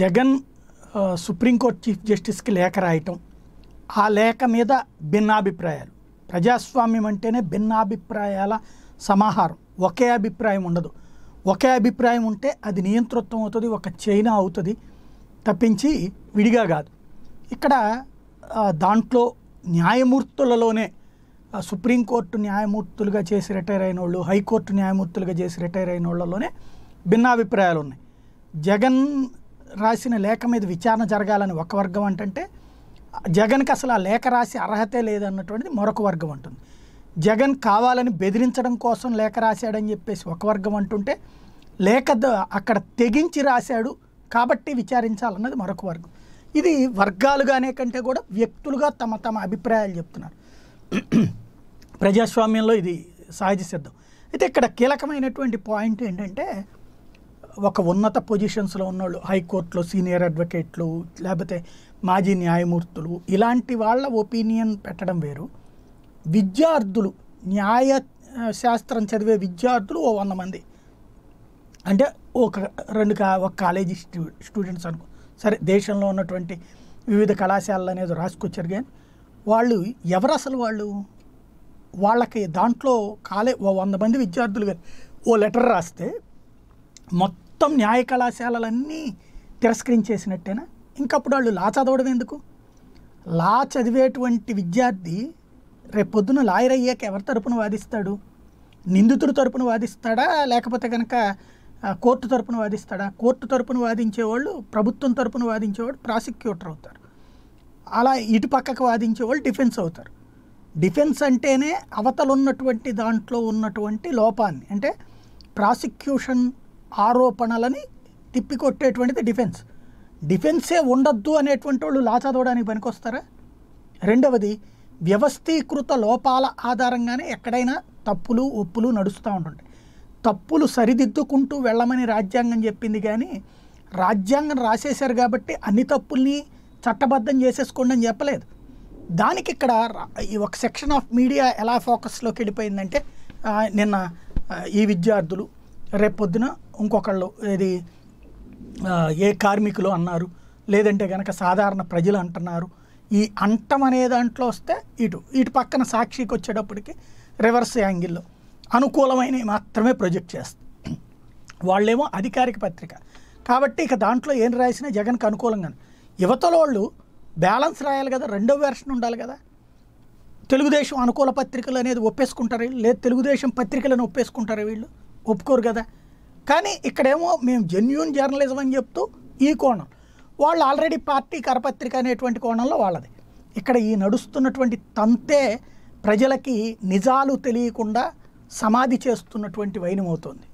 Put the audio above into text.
Jagan supreme court chief జస్టిస్కి లేఖ రాయటం ఆ లేఖ మీద భిన్నాభిప్రాయాలు ప్రజాస్వామ్యం అంటేనే భిన్నాభిప్రాయాల సమాహారం ఒకే అభిప్రాయం ఉండదు ఒకే అభిప్రాయం ఉంటే అది నియంతృత్వం అవుతుంది ఒక చైనా అవుతుంది తప్పించి విడిగా కాదు ఇక్కడ దాంట్లో న్యాయమూర్తులలోనే సుప్రీంకోర్టు న్యాయమూర్తులుగా చేసి రిటైర్ అయిన వాళ్ళు హైకోర్టు న్యాయమూర్తులుగా చేసి రిటైర్ అయిన వాళ్ళలోనే భిన్నాభిప్రాయాలు ఉన్నాయి జగన్ రాసిన లేఖ మీద విచారణ జరగాలని ఒక వర్గం అంటే జగన్కి అసలు ఆ లేఖ రాసి అర్హతే లేదన్నటువంటిది మరొక వర్గం అంటుంది జగన్ కావాలని బెదిరించడం కోసం లేఖ రాశాడని చెప్పేసి ఒక వర్గం అంటుంటే లేఖ అక్కడ తెగించి రాశాడు కాబట్టి విచారించాలన్నది మరొక వర్గం ఇది వర్గాలుగానే కంటే కూడా వ్యక్తులుగా తమ తమ అభిప్రాయాలు చెప్తున్నారు ప్రజాస్వామ్యంలో ఇది సహజ సిద్ధం అయితే ఇక్కడ కీలకమైనటువంటి పాయింట్ ఏంటంటే ఒక ఉన్నత పొజిషన్స్లో ఉన్నవాళ్ళు హైకోర్టులో సీనియర్ అడ్వకేట్లు లేకపోతే మాజీ న్యాయమూర్తులు ఇలాంటి వాళ్ళ ఒపీనియన్ పెట్టడం వేరు విద్యార్థులు న్యాయ శాస్త్రం చదివే విద్యార్థులు ఓ వంద మంది అంటే ఒక రెండు ఒక కాలేజీ స్టూ స్టూడెంట్స్ అనుకో సరే దేశంలో ఉన్నటువంటి వివిధ కళాశాలలు అనేది రాసుకొచ్చారు కానీ వాళ్ళు ఎవరు అసలు వాళ్ళు వాళ్ళకి దాంట్లో కాలే ఓ వంద మంది విద్యార్థులు ఓ లెటర్ రాస్తే మొత్తం న్యాయ కళాశాలలన్నీ తిరస్కరించేసినట్టేనా ఇంకప్పుడు వాళ్ళు లా చదవడం ఎందుకు లా చదివేటువంటి విద్యార్థి రేపొద్దున లాయర్ అయ్యాక ఎవరి తరపున వాదిస్తాడు నిందితుడు తరపున వాదిస్తాడా లేకపోతే కనుక కోర్టు తరపున వాదిస్తాడా కోర్టు తరపున వాదించేవాళ్ళు ప్రభుత్వం తరపున వాదించేవాడు ప్రాసిక్యూటర్ అవుతారు అలా ఇటు పక్కకు వాదించేవాళ్ళు డిఫెన్స్ అవుతారు డిఫెన్స్ అంటేనే అవతలున్నటువంటి దాంట్లో ఉన్నటువంటి లోపాన్ని అంటే ప్రాసిక్యూషన్ ఆరోపణలని తిప్పికొట్టేటువంటిది డిఫెన్స్ డిఫెన్సే ఉండొద్దు అనేటువంటి వాళ్ళు లా చదవడానికి పనికొస్తారా రెండవది వ్యవస్థీకృత లోపాల ఆధారంగానే ఎక్కడైనా తప్పులు ఒప్పులు నడుస్తూ ఉంటుంది తప్పులు సరిదిద్దుకుంటూ వెళ్ళమని రాజ్యాంగం చెప్పింది కానీ రాజ్యాంగం రాసేశారు కాబట్టి అన్ని తప్పుల్ని చట్టబద్ధం చేసేసుకోండి అని చెప్పలేదు దానికి ఇక్కడ ఒక సెక్షన్ ఆఫ్ మీడియా ఎలా ఫోకస్లోకి వెళ్ళిపోయిందంటే నిన్న ఈ విద్యార్థులు రేపొద్దున ఇంకొకళ్ళు ఏది ఏ కార్మికులు అన్నారు లేదంటే కనుక సాధారణ ప్రజలు అంటున్నారు ఈ అంటం అనే దాంట్లో వస్తే ఇటు ఇటు పక్కన సాక్షికి వచ్చేటప్పటికి రివర్స్ యాంగిల్లో అనుకూలమైనవి మాత్రమే ప్రొజెక్ట్ చేస్తారు వాళ్ళేమో అధికారిక పత్రిక కాబట్టి ఇక దాంట్లో ఏం రాసినా జగన్కి అనుకూలంగా యువతలో వాళ్ళు బ్యాలెన్స్ రాయాలి కదా రెండో వెర్షన్ ఉండాలి కదా తెలుగుదేశం అనుకూల పత్రికలు అనేది ఒప్పేసుకుంటారు లేదు తెలుగుదేశం పత్రికలను ఒప్పేసుకుంటారు వీళ్ళు ఒప్పుకోరు కదా కానీ ఇక్కడేమో మేము జెన్యున్ జర్నలిజం అని చెప్తూ ఈ కోణం వాళ్ళు ఆల్రెడీ పార్టీ కరపత్రిక అనేటువంటి కోణంలో వాళ్ళది ఇక్కడ ఈ నడుస్తున్నటువంటి తంతే ప్రజలకి నిజాలు తెలియకుండా సమాధి చేస్తున్నటువంటి వైనమవుతుంది